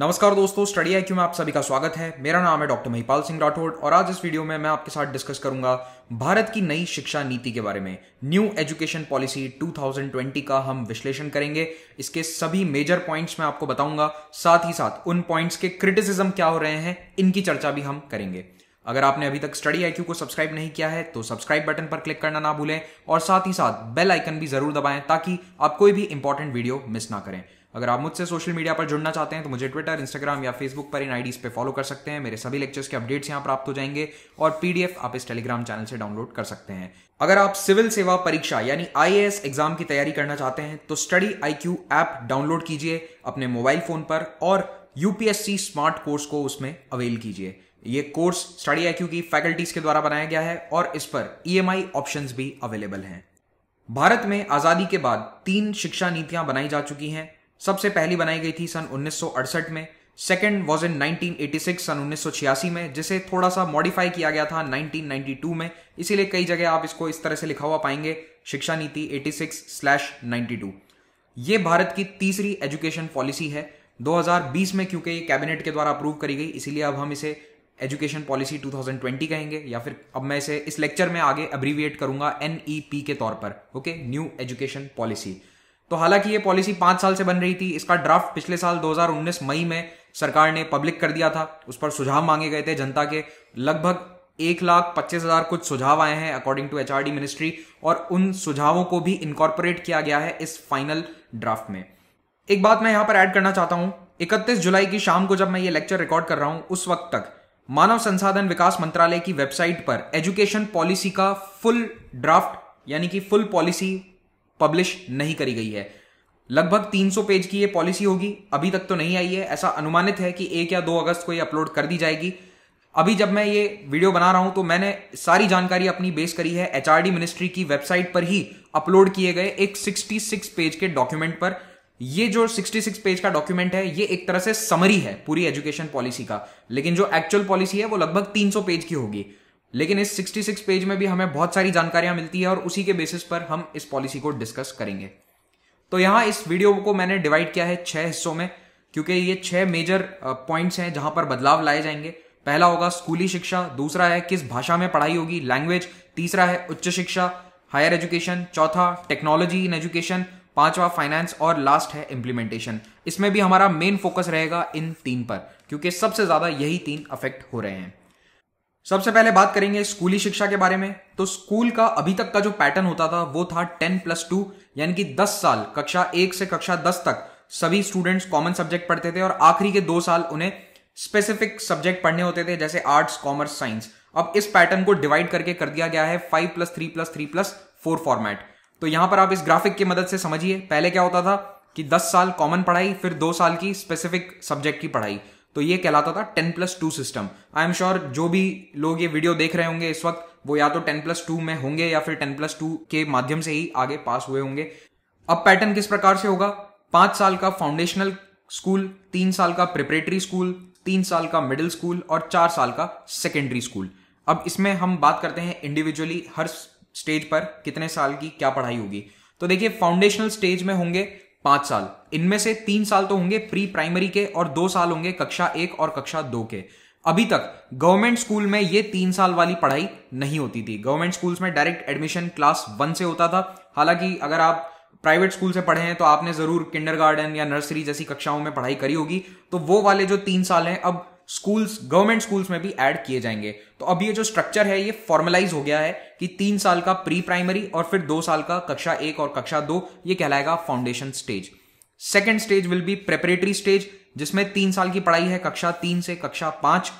नमस्कार दोस्तों स्टडी आई में आप सभी का स्वागत है मेरा नाम है डॉक्टर महिपाल सिंह राठौड़ और आज इस वीडियो में मैं आपके साथ डिस्कस करूंगा भारत की नई शिक्षा नीति के बारे में न्यू एजुकेशन पॉलिसी 2020 का हम विश्लेषण करेंगे इसके सभी मेजर पॉइंट्स मैं आपको बताऊंगा साथ ही साथ उन पॉइंट्स के क्रिटिसिज्म क्या हो रहे हैं इनकी चर्चा भी हम करेंगे अगर आपने अभी तक स्टडी आई को सब्सक्राइब नहीं किया है तो सब्सक्राइब बटन पर क्लिक करना ना भूलें और साथ ही साथ बेल आइकन भी जरूर दबाएं ताकि आप कोई भी इंपॉर्टेंट वीडियो मिस ना करें अगर आप मुझसे सोशल मीडिया पर जुड़ना चाहते हैं तो मुझे ट्विटर इंस्टाग्राम या फेसबुक पर इन आईडीज पे फॉलो कर सकते हैं मेरे सभी लेक्चर्स के अपडेट्स यहाँ प्राप्त हो जाएंगे और पीडीएफ आप इस टेलीग्राम चैनल से डाउनलोड कर सकते हैं अगर आप सिविल सेवा परीक्षा यानी आई एग्जाम की तैयारी करना चाहते हैं तो स्टडी आई ऐप डाउनलोड कीजिए अपने मोबाइल फोन पर और यूपीएससी स्मार्ट कोर्स को उसमें अवेल कीजिए ये कोर्स स्टडी आई की फैकल्टीज के द्वारा बनाया गया है और इस पर ईएमआई e ऑप्शंस भी अवेलेबल हैं भारत में आजादी के बाद तीन शिक्षा नीतियां बनाई जा चुकी हैं सबसे पहली बनाई गई थी सन 1968 में सेकेंड वॉज इन 1986 सन 1986 में जिसे थोड़ा सा मॉडिफाई किया गया था 1992 में इसीलिए कई जगह आप इसको इस तरह से लिखा हुआ पाएंगे शिक्षा नीति 86 स्लैश टू ये भारत की तीसरी एजुकेशन पॉलिसी है 2020 में क्योंकि ये कैबिनेट के द्वारा अप्रूव करी गई इसीलिए अब हम इसे एजुकेशन पॉलिसी 2020 कहेंगे या फिर अब मैं इसे इस लेक्चर में आगे अब्रीविएट करूंगा एनईपी e के तौर पर ओके न्यू एजुकेशन पॉलिसी तो हालांकि ये पॉलिसी पांच साल से बन रही थी इसका ड्राफ्ट पिछले साल 2019 मई में सरकार ने पब्लिक कर दिया था उस पर सुझाव मांगे गए थे जनता के लगभग एक लाख पच्चीस हजार कुछ सुझाव आए हैं अकॉर्डिंग टू एच मिनिस्ट्री और उन सुझावों को भी इनकॉर्पोरेट किया गया है इस फाइनल ड्राफ्ट में एक बात मैं यहां पर ऐड करना चाहता हूं 31 जुलाई की शाम को जब मैं ये लेक्चर रिकॉर्ड कर रहा हूं उस वक्त तक मानव संसाधन विकास मंत्रालय की वेबसाइट पर एजुकेशन पॉलिसी का फुल ड्राफ्ट यानी कि फुल पॉलिसी पब्लिश नहीं करी गई है लगभग 300 पेज की ये पॉलिसी होगी अभी तक तो नहीं आई है ऐसा अनुमानित है कि एक या दो अगस्त को ये अपलोड कर दी जाएगी अभी जब मैं ये वीडियो बना रहा हूं तो मैंने सारी जानकारी अपनी बेस करी है एचआरडी मिनिस्ट्री की वेबसाइट पर ही अपलोड किए गए एक 66 पेज के डॉक्यूमेंट पर ये जो 66 पेज का डॉक्यूमेंट है ये एक तरह से समरी है पूरी एजुकेशन पॉलिसी का लेकिन जो एक्चुअल पॉलिसी है वो लगभग 300 पेज की होगी लेकिन इस 66 पेज में भी हमें बहुत सारी जानकारियां मिलती है और उसी के बेसिस पर हम इस पॉलिसी को डिस्कस करेंगे तो यहां इस वीडियो को मैंने डिवाइड किया है छह हिस्सों में क्योंकि ये छह मेजर पॉइंट्स हैं जहां पर बदलाव लाए जाएंगे पहला होगा स्कूली शिक्षा दूसरा है किस भाषा में पढ़ाई होगी लैंग्वेज तीसरा है उच्च शिक्षा हायर एजुकेशन चौथा टेक्नोलॉजी इन एजुकेशन पांचवा फाइनेंस और लास्ट है इम्प्लीमेंटेशन इसमें भी हमारा मेन फोकस रहेगा इन तीन पर क्योंकि सबसे ज्यादा यही तीन अफेक्ट हो रहे हैं सबसे पहले बात करेंगे स्कूली शिक्षा के बारे में तो स्कूल का अभी तक का जो पैटर्न होता था वो था टेन प्लस टू यानी कि दस साल कक्षा एक से कक्षा दस तक सभी स्टूडेंट्स कॉमन सब्जेक्ट पढ़ते थे और आखिरी के दो साल उन्हें स्पेसिफिक सब्जेक्ट पढ़ने होते थे जैसे आर्ट्स कॉमर्स साइंस अब इस पैटर्न को डिवाइड करके कर दिया गया है five plus three plus three plus four format तो यहां पर आप इस ग्राफिक की मदद से समझिए पहले क्या होता था कि दस साल कॉमन पढ़ाई फिर दो साल की स्पेसिफिक सब्जेक्ट की पढ़ाई तो ये कहलाता था ten plus two system I am sure जो भी लोग ये वीडियो देख रहे होंगे इस वक्त वो या तो टेन प्लस टू में होंगे या फिर टेन प्लस टू के माध्यम से ही आगे पास हुए होंगे अब पैटर्न किस प्रकार से होगा पांच साल का फाउंडेशनल स्कूल तीन साल का प्रिपरेटरी स्कूल तीन साल का मिडिल स्कूल और चार साल का सेकेंडरी स्कूल अब इसमें हम बात करते हैं इंडिविजुअली हर स्टेज पर कितने साल की क्या पढ़ाई होगी तो देखिए फाउंडेशनल स्टेज में होंगे पांच साल इनमें से तीन साल तो होंगे प्री प्राइमरी के और दो साल होंगे कक्षा एक और कक्षा दो के अभी तक गवर्नमेंट स्कूल में ये तीन साल वाली पढ़ाई नहीं होती थी गवर्नमेंट स्कूल्स में डायरेक्ट एडमिशन क्लास वन से होता था हालांकि अगर आप प्राइवेट स्कूल से पढ़े हैं तो आपने जरूर किंडरगार्डन या नर्सरी जैसी कक्षाओं में पढ़ाई करी होगी तो वो वाले जो तीन साल हैं अब स्कूल्स गवर्नमेंट स्कूल्स में भी ऐड किए जाएंगे तो अब ये जो स्ट्रक्चर है ये फॉर्मलाइज हो गया है कि तीन साल का प्री प्राइमरी और फिर दो साल का कक्षा एक और कक्षा दो ये कहलाएगा foundation stage second stage will be preparatory stage जिसमें तीन साल की पढ़ाई है कक्षा तीन से कक्षा पांच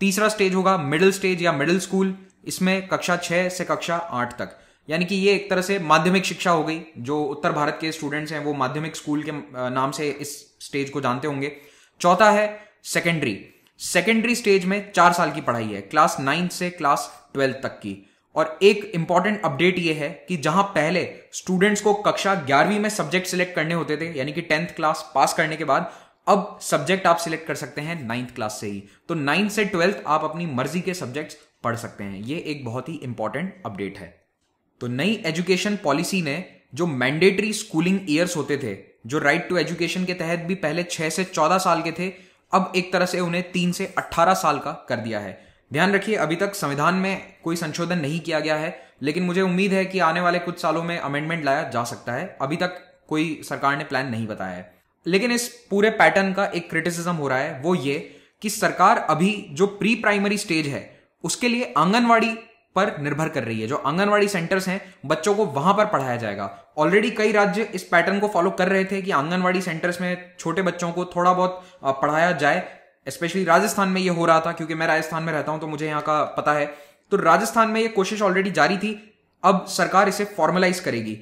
तीसरा स्टेज होगा मिडिल स्टेज या मिडिल स्कूल इसमें कक्षा छह से कक्षा आठ तक यानी कि ये एक तरह से माध्यमिक शिक्षा हो गई जो उत्तर भारत के स्टूडेंट्स हैं वो माध्यमिक स्कूल के नाम से इस स्टेज को जानते होंगे चौथा है सेकेंडरी सेकेंडरी स्टेज में चार साल की पढ़ाई है क्लास नाइन्थ से क्लास ट्वेल्थ तक की और एक इंपॉर्टेंट अपडेट ये है कि जहां पहले स्टूडेंट्स को कक्षा ग्यारहवीं में सब्जेक्ट सिलेक्ट करने होते थे यानी कि टेंथ क्लास पास करने के बाद अब सब्जेक्ट आप सिलेक्ट कर सकते हैं नाइन्थ क्लास से ही तो नाइन्थ से ट्वेल्थ आप अपनी मर्जी के सब्जेक्ट्स पढ़ सकते हैं ये एक बहुत ही इंपॉर्टेंट अपडेट है तो नई एजुकेशन पॉलिसी ने जो मैंडेटरी स्कूलिंग ईयर्स होते थे जो राइट टू एजुकेशन के तहत भी पहले छह से चौदह साल के थे अब एक तरह से उन्हें तीन से अट्ठारह साल का कर दिया है ध्यान रखिए अभी तक संविधान में कोई संशोधन नहीं किया गया है लेकिन मुझे उम्मीद है कि आने वाले कुछ सालों में अमेंडमेंट लाया जा सकता है अभी तक कोई सरकार ने प्लान नहीं बताया है लेकिन इस पूरे पैटर्न का एक क्रिटिसिज्म हो रहा है वो ये कि सरकार अभी जो प्री प्राइमरी स्टेज है उसके लिए आंगनवाड़ी पर निर्भर कर रही है जो आंगनवाड़ी सेंटर्स हैं बच्चों को वहां पर पढ़ाया जाएगा ऑलरेडी कई राज्य इस पैटर्न को फॉलो कर रहे थे कि आंगनवाड़ी सेंटर्स में छोटे बच्चों को थोड़ा बहुत पढ़ाया जाए स्पेशली राजस्थान में ये हो रहा था क्योंकि मैं राजस्थान में रहता हूं तो मुझे यहाँ का पता है तो राजस्थान में ये कोशिश ऑलरेडी जारी थी अब सरकार इसे फॉर्मलाइज करेगी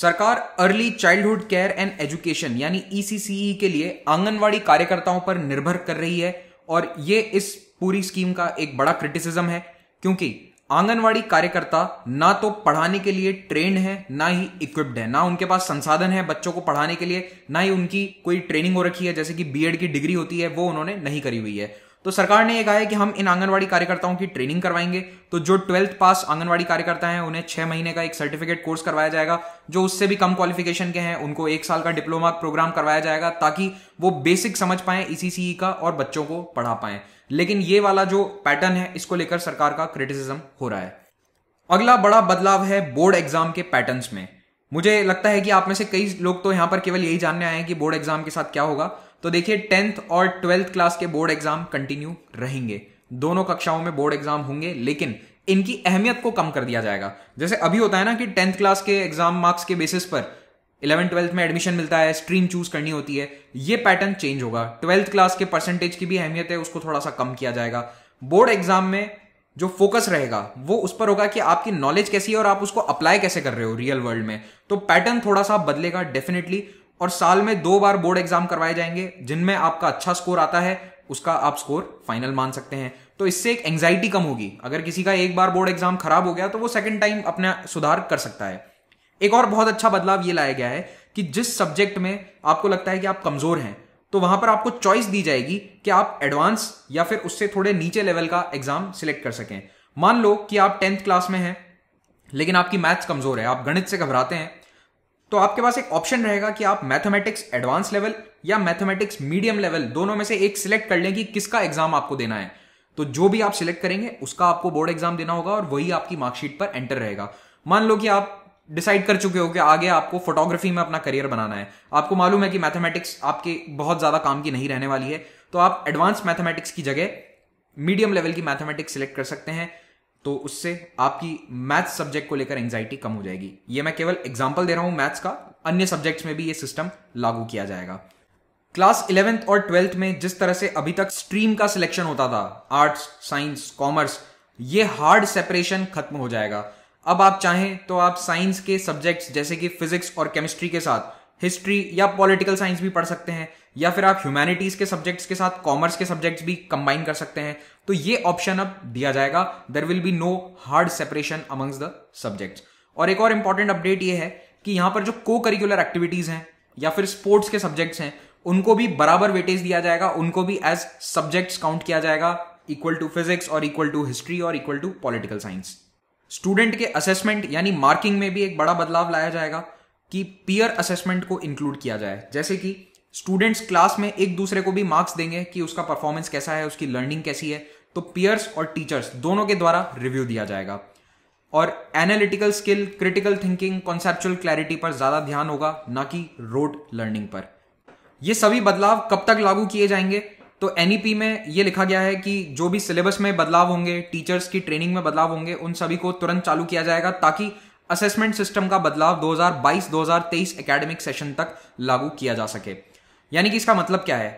सरकार early childhood care and education यानी ईसीसीई e e के लिए आंगनवाड़ी कार्यकर्ताओं पर निर्भर कर रही है और ये इस पूरी स्कीम का एक बड़ा क्रिटिसिज्म है क्योंकि आंगनवाड़ी कार्यकर्ता ना तो पढ़ाने के लिए ट्रेंड है ना ही इक्विप्ड है ना उनके पास संसाधन है बच्चों को पढ़ाने के लिए ना ही उनकी कोई ट्रेनिंग हो रखी है जैसे कि बीएड की डिग्री होती है वो उन्होंने नहीं करी हुई है तो सरकार ने यह कहा है कि हम इन आंगनवाड़ी कार्यकर्ताओं की ट्रेनिंग करवाएंगे तो जो ट्वेल्थ पास आंगनवाड़ी कार्यकर्ता हैं उन्हें छह महीने का एक सर्टिफिकेट कोर्स करवाया जाएगा जो उससे भी कम क्वालिफिकेशन के हैं उनको एक साल का डिप्लोमा प्रोग्राम करवाया जाएगा ताकि वो बेसिक समझ पाए ई e e का और बच्चों को पढ़ा पाए लेकिन ये वाला जो पैटर्न है इसको लेकर सरकार का क्रिटिसिज्म हो रहा है अगला बड़ा बदलाव है बोर्ड एग्जाम के पैटर्न्स में मुझे लगता है कि आप में से कई लोग तो यहां पर केवल यही जानने आए हैं कि बोर्ड एग्जाम के साथ क्या होगा तो देखिए टेंथ और ट्वेल्थ क्लास के बोर्ड एग्जाम कंटिन्यू रहेंगे दोनों कक्षाओं में बोर्ड एग्जाम होंगे लेकिन इनकी अहमियत को कम कर दिया जाएगा जैसे अभी होता है ना कि टेंथ क्लास के एग्जाम मार्क्स के बेसिस पर इलेवन ट्वेल्थ में एडमिशन मिलता है स्ट्रीम चूज करनी होती है ये पैटर्न चेंज होगा ट्वेल्थ क्लास के परसेंटेज की भी अहमियत है उसको थोड़ा सा कम किया जाएगा बोर्ड एग्जाम में जो फोकस रहेगा वो उस पर होगा कि आपकी नॉलेज कैसी है और आप उसको अप्लाई कैसे कर रहे हो रियल वर्ल्ड में तो पैटर्न थोड़ा सा बदलेगा डेफिनेटली और साल में दो बार बोर्ड एग्जाम करवाए जाएंगे जिनमें आपका अच्छा स्कोर आता है उसका आप स्कोर फाइनल मान सकते हैं तो इससे एक एंग्जाइटी कम होगी अगर किसी का एक बार बोर्ड एग्जाम खराब हो गया तो वो सेकेंड टाइम अपना सुधार कर सकता है एक और बहुत अच्छा बदलाव ये लाया गया है कि जिस सब्जेक्ट में आपको लगता है कि आप कमजोर हैं तो वहां पर आपको चॉइस दी जाएगी कि आप एडवांस या फिर उससे थोड़े नीचे लेवल का एग्जाम सिलेक्ट कर सकें मान लो कि आप टेंथ क्लास में हैं लेकिन आपकी मैथ्स कमजोर है आप गणित से घबराते हैं तो आपके पास एक ऑप्शन रहेगा कि आप मैथमेटिक्स एडवांस लेवल या मैथमेटिक्स मीडियम लेवल दोनों में से एक सिलेक्ट कर लें कि किसका एग्जाम आपको देना है तो जो भी आप सिलेक्ट करेंगे उसका आपको बोर्ड एग्जाम देना होगा और वही आपकी मार्कशीट पर एंटर रहेगा मान लो कि आप डिसाइड कर चुके हो कि आगे आपको फोटोग्राफी में अपना करियर बनाना है आपको मालूम है कि मैथमेटिक्स आपके बहुत ज्यादा काम की नहीं रहने वाली है तो आप एडवांस मैथमेटिक्स की जगह मीडियम लेवल की मैथमेटिक्स सिलेक्ट कर सकते हैं तो उससे आपकी मैथ्स सब्जेक्ट को लेकर एंजाइटी कम हो जाएगी ये मैं केवल एग्जाम्पल दे रहा हूँ मैथ्स का अन्य सब्जेक्ट्स में भी ये सिस्टम लागू किया जाएगा क्लास इलेवेंथ और ट्वेल्थ में जिस तरह से अभी तक स्ट्रीम का सिलेक्शन होता था आर्ट्स साइंस कॉमर्स ये हार्ड सेपरेशन खत्म हो जाएगा अब आप चाहें तो आप साइंस के सब्जेक्ट्स जैसे कि फिजिक्स और केमिस्ट्री के साथ हिस्ट्री या पॉलिटिकल साइंस भी पढ़ सकते हैं या फिर आप ह्यूमैनिटीज के सब्जेक्ट्स के साथ कॉमर्स के सब्जेक्ट्स भी कंबाइन कर सकते हैं तो ये ऑप्शन अब दिया जाएगा there will be no hard separation amongst the subjects और एक और इंपॉर्टेंट अपडेट ये है कि यहां पर जो को करिकुलर एक्टिविटीज हैं या फिर स्पोर्ट्स के सब्जेक्ट्स हैं उनको भी बराबर वेटेज दिया जाएगा उनको भी एज सब्जेक्ट्स काउंट किया जाएगा इक्वल टू फिजिक्स और इक्वल टू हिस्ट्री और equal to political science student के असेसमेंट यानी मार्किंग में भी एक बड़ा बदलाव लाया जाएगा कि पीयर असेसमेंट को इंक्लूड किया जाए जैसे कि स्टूडेंट्स क्लास में एक दूसरे को भी मार्क्स देंगे कि उसका परफॉर्मेंस कैसा है उसकी लर्निंग कैसी है तो पियर्स और टीचर्स दोनों के द्वारा रिव्यू दिया जाएगा और analytical skill critical thinking conceptual clarity पर ज्यादा ध्यान होगा ना कि रोड लर्निंग पर ये सभी बदलाव कब तक लागू किए जाएंगे तो एनईपी e में ये लिखा गया है कि जो भी सिलेबस में बदलाव होंगे टीचर्स की ट्रेनिंग में बदलाव होंगे उन सभी को तुरंत चालू किया जाएगा ताकि असेसमेंट सिस्टम का बदलाव 2022-2023 एकेडमिक सेशन तक लागू किया जा सके यानी कि इसका मतलब क्या है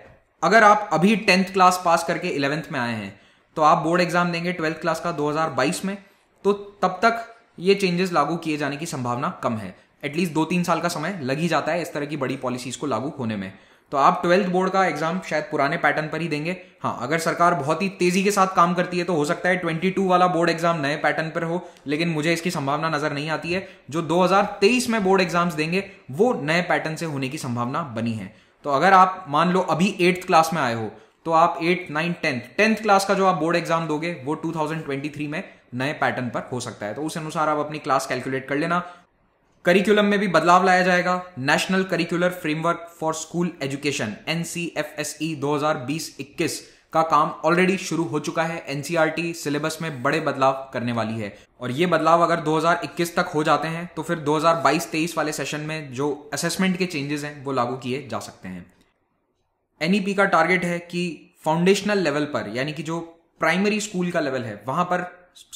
अगर आप अभी टेंथ क्लास पास करके इलेवेंथ में आए हैं तो आप बोर्ड एग्जाम देंगे ट्वेल्थ क्लास का 2022 में तो तब तक ये चेंजेस लागू किए जाने की संभावना कम है एटलीस्ट दो तीन साल का समय लग ही जाता है इस तरह की बड़ी पॉलिसीज को लागू होने में तो आप ट्वेल्थ बोर्ड का एग्जाम शायद पुराने पैटर्न पर ही देंगे हाँ अगर सरकार बहुत ही तेजी के साथ काम करती है तो हो सकता है 22 वाला बोर्ड एग्जाम नए पैटर्न पर हो लेकिन मुझे इसकी संभावना नजर नहीं आती है जो 2023 में बोर्ड एग्जाम्स देंगे वो नए पैटर्न से होने की संभावना बनी है तो अगर आप मान लो अभी एट्थ क्लास में आए हो तो आप eight nine tenth tenth class का जो आप बोर्ड एग्जाम दोगे वो 2023 में नए पैटर्न पर हो सकता है तो उस अनुसार आप अपनी क्लास कैलकुलेट कर लेना करिकुलम में भी बदलाव लाया जाएगा national curricular framework for school education NCFSE दो हजार का काम ऑलरेडी शुरू हो चुका है एनसीईआरटी सिलेबस e में बड़े बदलाव करने वाली है और ये बदलाव अगर 2021 तक हो जाते हैं तो फिर 2022-23 वाले सेशन में जो असेसमेंट के चेंजेस हैं वो लागू किए जा सकते हैं एनईपी e का टारगेट है कि फाउंडेशनल लेवल पर यानी कि जो प्राइमरी स्कूल का लेवल है वहां पर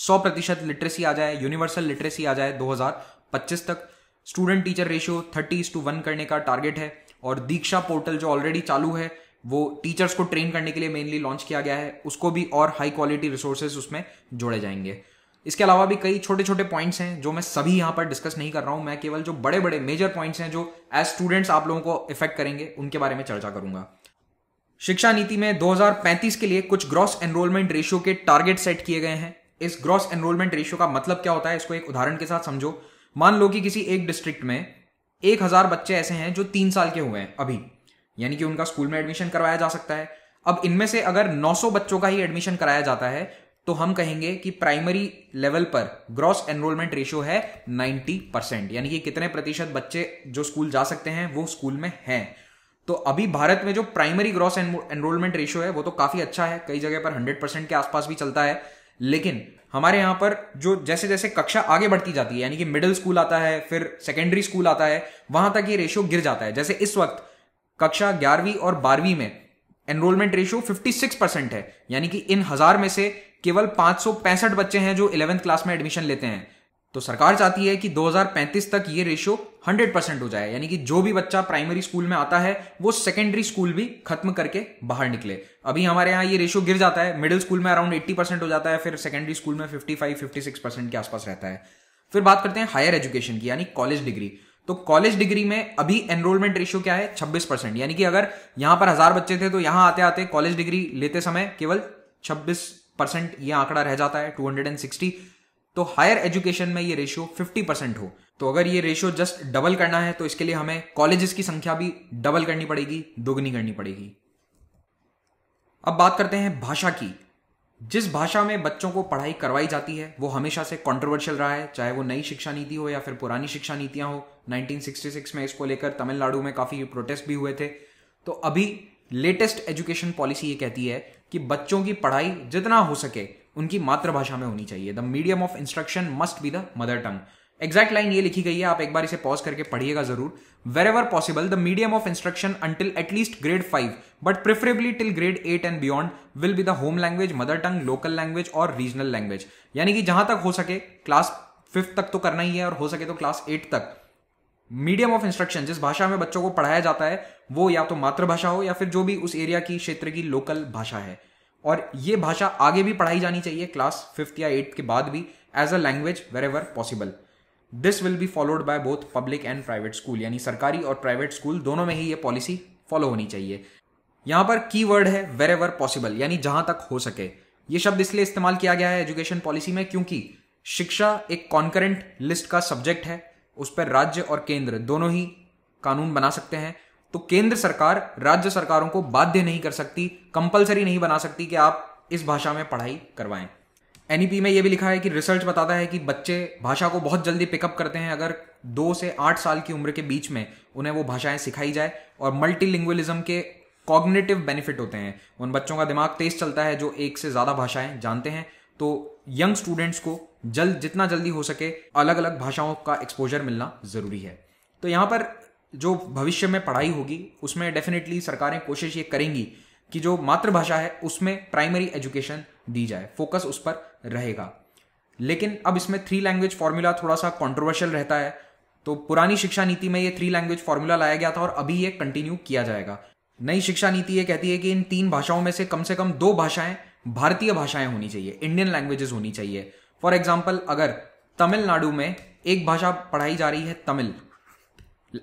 100 प्रतिशत लिटरेसी आ जाए यूनिवर्सल लिटरेसी आ जाए 2025 तक student teacher ratio thirty to one करने का टारगेट है और दीक्षा पोर्टल जो ऑलरेडी चालू है वो टीचर्स को ट्रेन करने के लिए मेनली लॉन्च किया गया है उसको भी और हाई क्वालिटी रिसोर्सेज उसमें जोड़े जाएंगे इसके अलावा भी कई छोटे छोटे पॉइंट्स हैं जो मैं सभी यहाँ पर डिस्कस नहीं कर रहा हूँ मैं केवल जो बड़े बड़े मेजर पॉइंट्स हैं जो एज स्टूडेंट्स आप लोगों को इफेक्ट करेंगे उनके बारे में चर्चा करूंगा शिक्षा नीति में 2035 के लिए कुछ ग्रॉस एनरोलमेंट रेशियो के टारगेट सेट किए गए हैं इस ग्रॉस एनरोलमेंट रेशियो का मतलब क्या होता है इसको एक उदाहरण के साथ समझो मान लो कि किसी एक डिस्ट्रिक्ट में एक हजार बच्चे ऐसे हैं जो तीन साल के हुए हैं अभी यानी कि उनका स्कूल में एडमिशन करवाया जा सकता है अब इनमें से अगर 900 बच्चों का ही एडमिशन कराया जाता है तो हम कहेंगे कि प्राइमरी लेवल पर ग्रॉस एनरोलमेंट रेशियो है 90 परसेंट यानी कि कितने प्रतिशत बच्चे जो स्कूल जा सकते हैं वो स्कूल में हैं तो अभी भारत में जो प्राइमरी ग्रॉस एनरोलमेंट रेशियो है वो तो काफी अच्छा है कई जगह पर 100 परसेंट के आसपास भी चलता है लेकिन हमारे यहाँ पर जो जैसे जैसे कक्षा आगे बढ़ती जाती है यानी कि मिडिल स्कूल आता है फिर सेकेंडरी स्कूल आता है वहां तक ये रेशियो गिर जाता है जैसे इस वक्त कक्षा ग्यारहवीं और बारहवीं में एनरोलमेंट रेशियो 56 परसेंट है यानी कि इन हजार में से केवल पांच बच्चे हैं जो इलेवेंथ क्लास में एडमिशन लेते हैं तो सरकार चाहती है कि 2035 तक ये रेशियो 100 परसेंट हो जाए यानी कि जो भी बच्चा प्राइमरी स्कूल में आता है वो सेकेंडरी स्कूल भी खत्म करके बाहर निकले अभी हमारे यहाँ ये रेशियो गिर जाता है मिडिल स्कूल में अराउंड 80 परसेंट हो जाता है फिर सेकेंडरी स्कूल में 55, 56 परसेंट के आसपास रहता है फिर बात करते हैं हायर एजुकेशन की यानी कॉलेज डिग्री तो कॉलेज डिग्री में अभी एनरोलमेंट रेशियो क्या है 26 परसेंट यानी कि अगर यहां पर हजार बच्चे थे तो यहां आते आते कॉलेज डिग्री लेते समय केवल 26 परसेंट यह आंकड़ा रह जाता है 260 तो हायर एजुकेशन में यह रेशियो 50 परसेंट हो तो अगर ये रेशियो जस्ट डबल करना है तो इसके लिए हमें कॉलेजेस की संख्या भी डबल करनी पड़ेगी दोगुनी करनी पड़ेगी अब बात करते हैं भाषा की जिस भाषा में बच्चों को पढ़ाई करवाई जाती है वो हमेशा से कंट्रोवर्शियल रहा है चाहे वो नई शिक्षा नीति हो या फिर पुरानी शिक्षा नीतियां हो 1966 में इसको लेकर तमिलनाडु में काफ़ी प्रोटेस्ट भी हुए थे तो अभी लेटेस्ट एजुकेशन पॉलिसी ये कहती है कि बच्चों की पढ़ाई जितना हो सके उनकी मातृभाषा में होनी चाहिए the medium of instruction must be the mother tongue exact line ये लिखी गई है आप एक बार इसे पॉज करके पढ़िएगा जरूर wherever possible the medium of instruction until at least grade five but preferably till grade eight and beyond will be the home language mother tongue local language और रीजनल लैंग्वेज यानी कि जहां तक हो सके क्लास फिफ्थ तक तो करना ही है और हो सके तो क्लास एट तक मीडियम ऑफ इंस्ट्रक्शन जिस भाषा में बच्चों को पढ़ाया जाता है वो या तो मातृभाषा हो या फिर जो भी उस एरिया की क्षेत्र की लोकल भाषा है और ये भाषा आगे भी पढ़ाई जानी चाहिए क्लास फिफ्थ या एट्थ के बाद भी as a language wherever possible this will be followed by both public and private school यानी सरकारी और प्राइवेट स्कूल दोनों में ही ये पॉलिसी फॉलो होनी चाहिए यहां पर की वर्ड है वेर एवर पॉसिबल यानी जहां तक हो सके ये शब्द इसलिए इस्तेमाल किया गया है एजुकेशन पॉलिसी में क्योंकि शिक्षा एक कॉन्करेंट लिस्ट का सब्जेक्ट है उस पर राज्य और केंद्र दोनों ही कानून बना सकते हैं तो केंद्र सरकार राज्य सरकारों को बाध्य नहीं कर सकती कंपलसरी नहीं बना सकती कि आप इस भाषा में पढ़ाई करवाएं एन e में ये भी लिखा है कि रिसर्च बताता है कि बच्चे भाषा को बहुत जल्दी पिकअप करते हैं अगर दो से आठ साल की उम्र के बीच में उन्हें वो भाषाएं सिखाई जाए और मल्टीलिंग्वलिज्म के कॉग्निटिव बेनिफिट होते हैं उन बच्चों का दिमाग तेज चलता है जो एक से ज़्यादा भाषाएं जानते हैं तो यंग स्टूडेंट्स को जल्द जितना जल्दी हो सके अलग अलग भाषाओं का एक्सपोजर मिलना ज़रूरी है तो यहाँ पर जो भविष्य में पढ़ाई होगी उसमें डेफिनेटली सरकारें कोशिश ये करेंगी कि जो मातृभाषा है उसमें प्राइमरी एजुकेशन दी जाए फोकस उस पर रहेगा लेकिन अब इसमें थ्री लैंग्वेज फॉर्मूला थोड़ा सा कॉन्ट्रोवर्शियल रहता है तो पुरानी शिक्षा नीति में ये थ्री लैंग्वेज फॉर्मूला लाया गया था और अभी ये कंटिन्यू किया जाएगा नई शिक्षा नीति ये कहती है कि इन तीन भाषाओं में से कम से कम दो भाषाएं भारतीय भाषाएं होनी चाहिए इंडियन लैंग्वेजेस होनी चाहिए फॉर एग्जाम्पल अगर तमिलनाडु में एक भाषा पढ़ाई जा रही है तमिल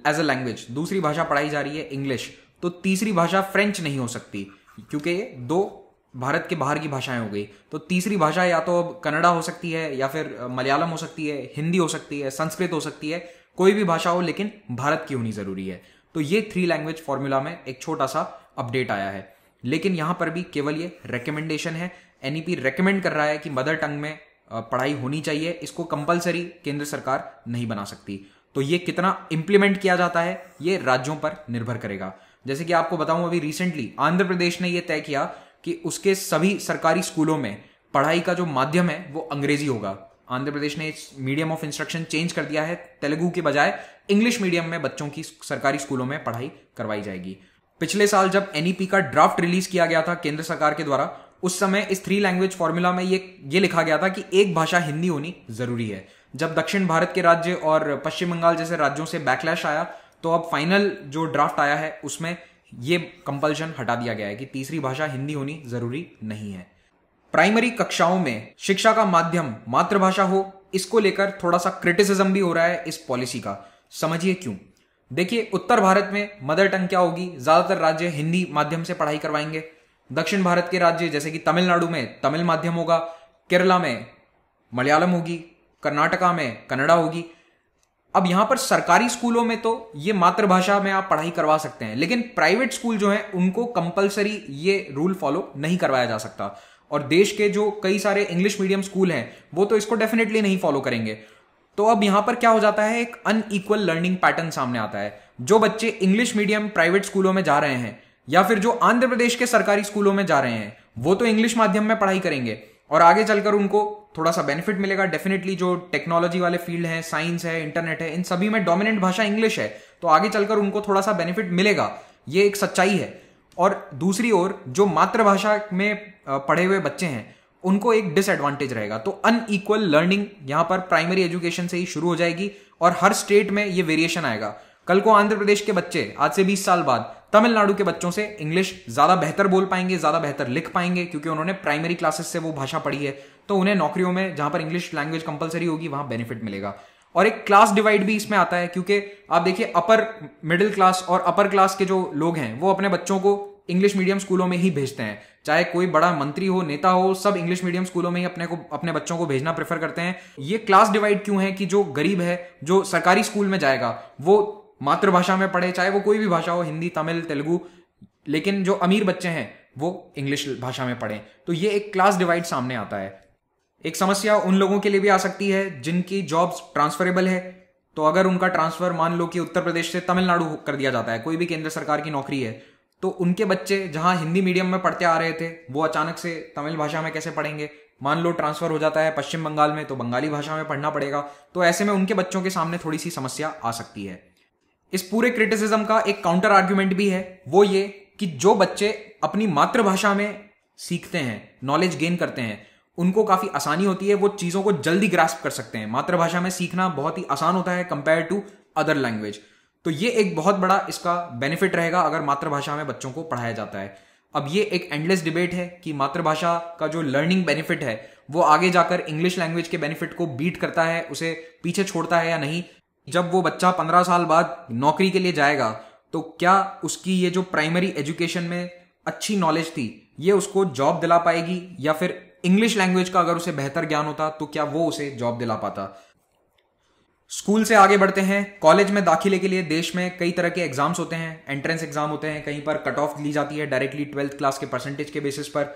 एज अ लैंग्वेज दूसरी भाषा पढ़ाई जा रही है इंग्लिश तो तीसरी भाषा फ्रेंच नहीं हो सकती क्योंकि दो भारत के बाहर की भाषाएं हो गई तो तीसरी भाषा या तो अब कन्नडा हो सकती है या फिर मलयालम हो सकती है हिंदी हो सकती है संस्कृत हो सकती है कोई भी भाषा हो लेकिन भारत की होनी जरूरी है तो ये थ्री लैंग्वेज फॉर्मूला में एक छोटा सा अपडेट आया है लेकिन यहां पर भी केवल ये रिकमेंडेशन है एन रेकमेंड e कर रहा है कि मदर टंग में पढ़ाई होनी चाहिए इसको कंपलसरी केंद्र सरकार नहीं बना सकती तो ये कितना इंप्लीमेंट किया जाता है ये राज्यों पर निर्भर करेगा जैसे कि आपको बताऊं अभी रिसेंटली आंध्र प्रदेश ने यह तय किया कि उसके सभी सरकारी स्कूलों में पढ़ाई का जो माध्यम है वो अंग्रेजी होगा आंध्र प्रदेश ने मीडियम ऑफ इंस्ट्रक्शन चेंज कर दिया है तेलुगु के बजाय इंग्लिश मीडियम में बच्चों की सरकारी स्कूलों में पढ़ाई करवाई जाएगी पिछले साल जब एनईपी e का ड्राफ्ट रिलीज किया गया था केंद्र सरकार के द्वारा उस समय इस थ्री लैंग्वेज फॉर्मूला में ये ये लिखा गया था कि एक भाषा हिंदी होनी जरूरी है जब दक्षिण भारत के राज्य और पश्चिम बंगाल जैसे राज्यों से बैकलैश आया तो अब फाइनल जो ड्राफ्ट आया है उसमें ये कंपल्शन हटा दिया गया है कि तीसरी भाषा हिंदी होनी जरूरी नहीं है प्राइमरी कक्षाओं में शिक्षा का माध्यम मातृभाषा हो इसको लेकर थोड़ा सा क्रिटिसिज्म भी हो रहा है इस पॉलिसी का समझिए क्यों देखिए उत्तर भारत में मदर टंग क्या होगी ज्यादातर राज्य हिंदी माध्यम से पढ़ाई करवाएंगे दक्षिण भारत के राज्य जैसे कि तमिलनाडु में तमिल माध्यम होगा केरला में मलयालम होगी कर्नाटका में कन्नड़ा होगी अब यहां पर सरकारी स्कूलों में तो ये मातृभाषा में आप पढ़ाई करवा सकते हैं लेकिन प्राइवेट स्कूल जो है उनको कंपलसरी ये रूल फॉलो नहीं करवाया जा सकता और देश के जो कई सारे इंग्लिश मीडियम स्कूल हैं वो तो इसको डेफिनेटली नहीं फॉलो करेंगे तो अब यहां पर क्या हो जाता है एक अनईक्वल लर्निंग पैटर्न सामने आता है जो बच्चे इंग्लिश मीडियम प्राइवेट स्कूलों में जा रहे हैं या फिर जो आंध्र प्रदेश के सरकारी स्कूलों में जा रहे हैं वो तो इंग्लिश माध्यम में पढ़ाई करेंगे और आगे चलकर उनको थोड़ा सा बेनिफिट मिलेगा डेफिनेटली जो टेक्नोलॉजी वाले फील्ड हैं साइंस है इंटरनेट है इन सभी में डोमिनेंट भाषा इंग्लिश है तो आगे चलकर उनको थोड़ा सा बेनिफिट मिलेगा ये एक सच्चाई है और दूसरी ओर जो मातृभाषा में पढ़े हुए बच्चे हैं उनको एक डिसएडवांटेज रहेगा तो अनईक्वल लर्निंग यहाँ पर प्राइमरी एजुकेशन से ही शुरू हो जाएगी और हर स्टेट में ये वेरिएशन आएगा कल को आंध्र प्रदेश के बच्चे आज से 20 साल बाद तमिलनाडु के बच्चों से इंग्लिश ज़्यादा बेहतर बोल पाएंगे ज़्यादा बेहतर लिख पाएंगे क्योंकि उन्होंने प्राइमरी क्लासेस से वो भाषा पढ़ी है तो उन्हें नौकरियों में जहां पर इंग्लिश लैंग्वेज कंपलसरी होगी वहां बेनिफिट मिलेगा और एक क्लास डिवाइड भी इसमें आता है क्योंकि आप देखिए अपर मिडिल क्लास और अपर क्लास के जो लोग हैं वो अपने बच्चों को इंग्लिश मीडियम स्कूलों में ही भेजते हैं चाहे कोई बड़ा मंत्री हो नेता हो सब इंग्लिश मीडियम स्कूलों में ही अपने को अपने बच्चों को भेजना प्रेफर करते हैं ये क्लास डिवाइड क्यों है कि जो गरीब है जो सरकारी स्कूल में जाएगा वो मातृभाषा में पढ़े चाहे वो कोई भी भाषा हो हिंदी तमिल तेलुगु लेकिन जो अमीर बच्चे हैं वो इंग्लिश भाषा में पढ़ें तो ये एक क्लास डिवाइड सामने आता है एक समस्या उन लोगों के लिए भी आ सकती है जिनकी जॉब्स ट्रांसफरेबल है तो अगर उनका ट्रांसफर मान लो कि उत्तर प्रदेश से तमिलनाडु कर दिया जाता है कोई भी केंद्र सरकार की नौकरी है तो उनके बच्चे जहां हिंदी मीडियम में पढ़ते आ रहे थे वो अचानक से तमिल भाषा में कैसे पढ़ेंगे मान लो ट्रांसफर हो जाता है पश्चिम बंगाल में तो बंगाली भाषा में पढ़ना पड़ेगा तो ऐसे में उनके बच्चों के सामने थोड़ी सी समस्या आ सकती है इस पूरे क्रिटिसिज्म का एक काउंटर आर्ग्यूमेंट भी है वो ये कि जो बच्चे अपनी मातृभाषा में सीखते हैं नॉलेज गेन करते हैं उनको काफ़ी आसानी होती है वो चीज़ों को जल्दी ग्रास्प कर सकते हैं मातृभाषा में सीखना बहुत ही आसान होता है कंपेयर टू अदर लैंग्वेज तो ये एक बहुत बड़ा इसका बेनिफिट रहेगा अगर मातृभाषा में बच्चों को पढ़ाया जाता है अब ये एक एंडलेस डिबेट है कि मातृभाषा का जो लर्निंग बेनिफिट है वो आगे जाकर इंग्लिश लैंग्वेज के बेनिफिट को बीट करता है उसे पीछे छोड़ता है या नहीं जब वो बच्चा पंद्रह साल बाद नौकरी के लिए जाएगा तो क्या उसकी ये जो प्राइमरी एजुकेशन में अच्छी नॉलेज थी ये उसको जॉब दिला पाएगी या फिर इंग्लिश लैंग्वेज का अगर उसे बेहतर ज्ञान होता तो क्या वो उसे जॉब दिला पाता स्कूल से आगे बढ़ते हैं कॉलेज में दाखिले के लिए देश में कई तरह के एग्जाम्स होते हैं एंट्रेंस एग्जाम होते हैं कहीं पर कट ऑफ ली जाती है डायरेक्टली ट्वेल्थ क्लास के परसेंटेज के बेसिस पर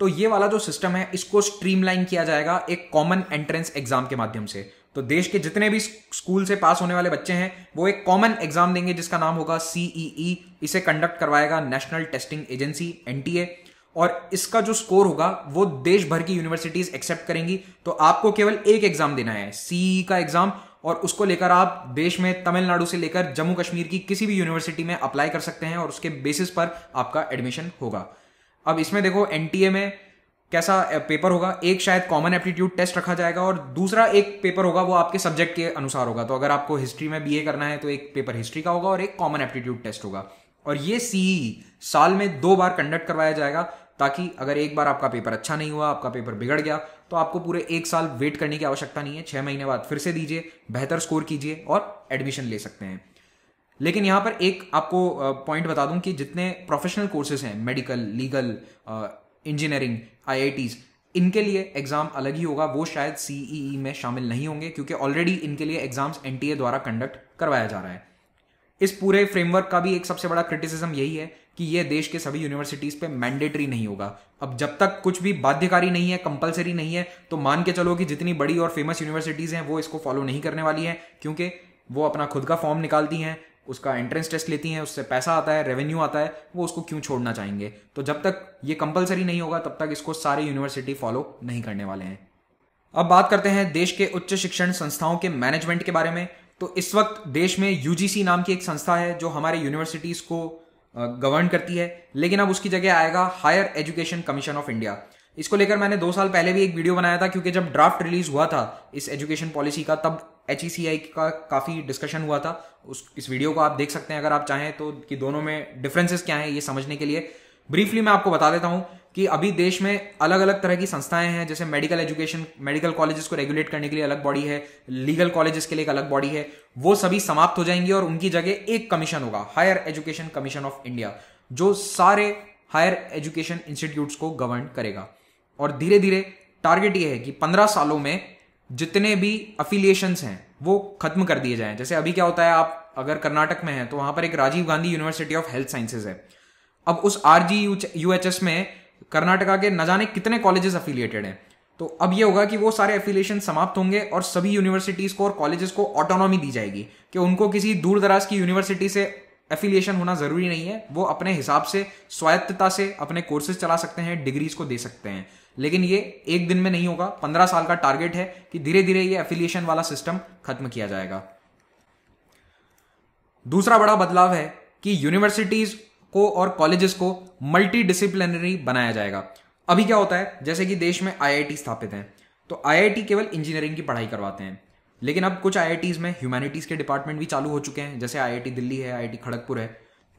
तो ये वाला जो सिस्टम है इसको स्ट्रीमलाइन किया जाएगा एक कॉमन एंट्रेंस एग्जाम के माध्यम से तो देश के जितने भी स्कूल से पास होने वाले बच्चे हैं वो एक कॉमन एग्जाम देंगे जिसका नाम होगा सीईई e e। इसे कंडक्ट करवाएगा नेशनल टेस्टिंग एजेंसी एन और इसका जो स्कोर होगा वो देश भर की यूनिवर्सिटीज एक्सेप्ट करेंगी तो आपको केवल एक एग्जाम देना है सीई e का एग्जाम और उसको लेकर आप देश में तमिलनाडु से लेकर जम्मू कश्मीर की किसी भी यूनिवर्सिटी में अप्लाई कर सकते हैं और उसके बेसिस पर आपका एडमिशन होगा अब इसमें देखो एनटीए में कैसा पेपर होगा एक शायद कॉमन एप्टीट्यूड टेस्ट रखा जाएगा और दूसरा एक पेपर होगा वो आपके सब्जेक्ट के अनुसार होगा तो अगर आपको हिस्ट्री में बीए करना है तो एक पेपर हिस्ट्री का होगा और एक कॉमन एप्टीट्यूड टेस्ट होगा और ये सीई साल में दो बार कंडक्ट करवाया जाएगा ताकि अगर एक बार आपका पेपर अच्छा नहीं हुआ आपका पेपर बिगड़ गया तो आपको पूरे एक साल वेट करने की आवश्यकता नहीं है छह महीने बाद फिर से दीजिए बेहतर स्कोर कीजिए और एडमिशन ले सकते हैं लेकिन यहाँ पर एक आपको पॉइंट बता दूं कि जितने प्रोफेशनल कोर्सेज हैं मेडिकल लीगल इंजीनियरिंग आई इनके लिए एग्ज़ाम अलग ही होगा वो शायद सीईई e e में शामिल नहीं होंगे क्योंकि ऑलरेडी इनके लिए एग्ज़ाम्स एनटीए द्वारा कंडक्ट करवाया जा रहा है इस पूरे फ्रेमवर्क का भी एक सबसे बड़ा क्रिटिसिज्म यही है कि ये देश के सभी यूनिवर्सिटीज़ पे मैंडेटरी नहीं होगा अब जब तक कुछ भी बाध्यकारी नहीं है कंपलसरी नहीं है तो मान के चलो कि जितनी बड़ी और फेमस यूनिवर्सिटीज़ हैं वो इसको फॉलो नहीं करने वाली हैं क्योंकि वो अपना खुद का फॉर्म निकालती हैं उसका एंट्रेंस टेस्ट लेती हैं उससे पैसा आता है रेवेन्यू आता है वो उसको क्यों छोड़ना चाहेंगे तो जब तक ये कंपलसरी नहीं होगा तब तक इसको सारे यूनिवर्सिटी फॉलो नहीं करने वाले हैं अब बात करते हैं देश के उच्च शिक्षण संस्थाओं के मैनेजमेंट के बारे में तो इस वक्त देश में यूजीसी नाम की एक संस्था है जो हमारे यूनिवर्सिटीज़ को गवर्न करती है लेकिन अब उसकी जगह आएगा Higher Education Commission of India इसको लेकर मैंने दो साल पहले भी एक वीडियो बनाया था क्योंकि जब ड्राफ्ट रिलीज हुआ था इस एजुकेशन पॉलिसी का तब एच का काफ़ी डिस्कशन हुआ था उस इस वीडियो को आप देख सकते हैं अगर आप चाहें तो कि दोनों में डिफरेंसेस क्या हैं ये समझने के लिए ब्रीफली मैं आपको बता देता हूं कि अभी देश में अलग अलग तरह की संस्थाएं हैं जैसे मेडिकल एजुकेशन मेडिकल कॉलेजेस को रेगुलेट करने के लिए अलग बॉडी है लीगल कॉलेजेस के लिए एक अलग बॉडी है वो सभी समाप्त हो जाएंगी और उनकी जगह एक कमीशन होगा Higher Education Commission of India जो सारे हायर एजुकेशन इंस्टीट्यूट्स को गवर्न करेगा और धीरे धीरे टारगेट ये है कि पंद्रह सालों में जितने भी अफिलियशन हैं वो खत्म कर दिए जाएं जैसे अभी क्या होता है आप अगर कर्नाटक में हैं तो वहां पर एक Rajiv Gandhi University of Health Sciences है अब उस R G U H S में कर्नाटका के न जाने कितने कॉलेजेस अफिलिएटेड हैं तो अब ये होगा कि वो सारे एफिलिएशन समाप्त होंगे और सभी यूनिवर्सिटीज को और कॉलेजेस को ऑटोनॉमी दी जाएगी कि उनको किसी दूर दराज की यूनिवर्सिटी से एफिलिएशन होना जरूरी नहीं है वो अपने हिसाब से स्वायत्तता से अपने कोर्सेज चला सकते हैं डिग्रीज को दे सकते हैं लेकिन ये एक दिन में नहीं होगा पंद्रह साल का टारगेट है कि धीरे धीरे ये एफिलिएशन वाला सिस्टम खत्म किया जाएगा दूसरा बड़ा बदलाव है कि यूनिवर्सिटीज को और कॉलेजेस को मल्टी डिसिप्लिनरी बनाया जाएगा अभी क्या होता है जैसे कि देश में आईआईटी स्थापित हैं तो आईआईटी केवल इंजीनियरिंग की पढ़ाई करवाते हैं लेकिन अब कुछ आई में ह्यूमैनिटीज़ के डिपार्टमेंट भी चालू हो चुके हैं जैसे आई दिल्ली है आई खड़गपुर है